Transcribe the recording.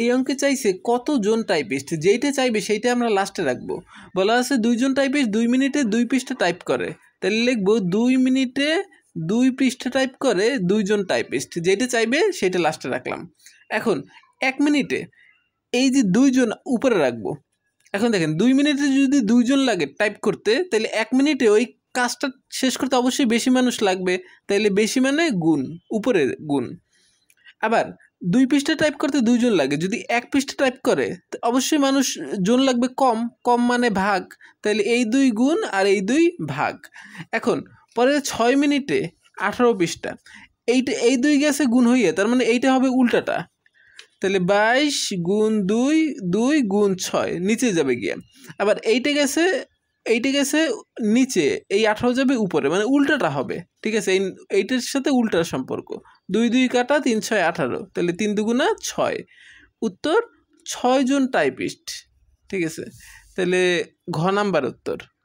এই অঙ্কে চাইছে কত জন টাইপিস্ট যেইটা চাইবে সেইটা আমরা লাস্টে রাখবো বলা আছে দুইজন টাইপিস্ট দুই মিনিটে দুই পৃষ্ঠা টাইপ করে তাহলে লিখবো দুই মিনিটে দুই পৃষ্ঠা টাইপ করে দুইজন টাইপিস্ট যেইটা চাইবে সেটা লাস্টে রাখলাম এখন এক মিনিটে এই যে দুইজন উপরে রাখবো এখন দেখেন দুই মিনিটে যদি দুইজন লাগে টাইপ করতে তাহলে এক মিনিটে ওই কাজটা শেষ করতে অবশ্যই বেশি মানুষ লাগবে তাহলে বেশি মানে গুণ উপরে গুণ আবার দুই পৃষ্ঠা টাইপ করতে দুইজন লাগে যদি এক পৃষ্ঠা টাইপ করে অবশ্যই মানুষ জন লাগবে কম কম মানে ভাগ তাহলে এই দুই গুণ আর এই দুই ভাগ এখন পরে ছয় মিনিটে আঠারো পৃষ্ঠা এইটা এই দুই গ্যাসে গুণ হইয়া তার মানে এইটা হবে উল্টাটা তাহলে বাইশ গুণ দুই দুই গুণ ছয় নিচে যাবে গিয়া আবার এইটা গেছে এইটি গেছে নিচে এই আঠারো যাবে উপরে মানে উল্টাটা হবে ঠিক আছে এই এইটার সাথে উল্টার সম্পর্ক দুই দুই কাটা তিন ছয় আঠারো তাহলে তিন দুগুণা ছয় উত্তর ছয় জুন টাইপিস্ট ঠিক আছে তাহলে ঘ নাম্বার উত্তর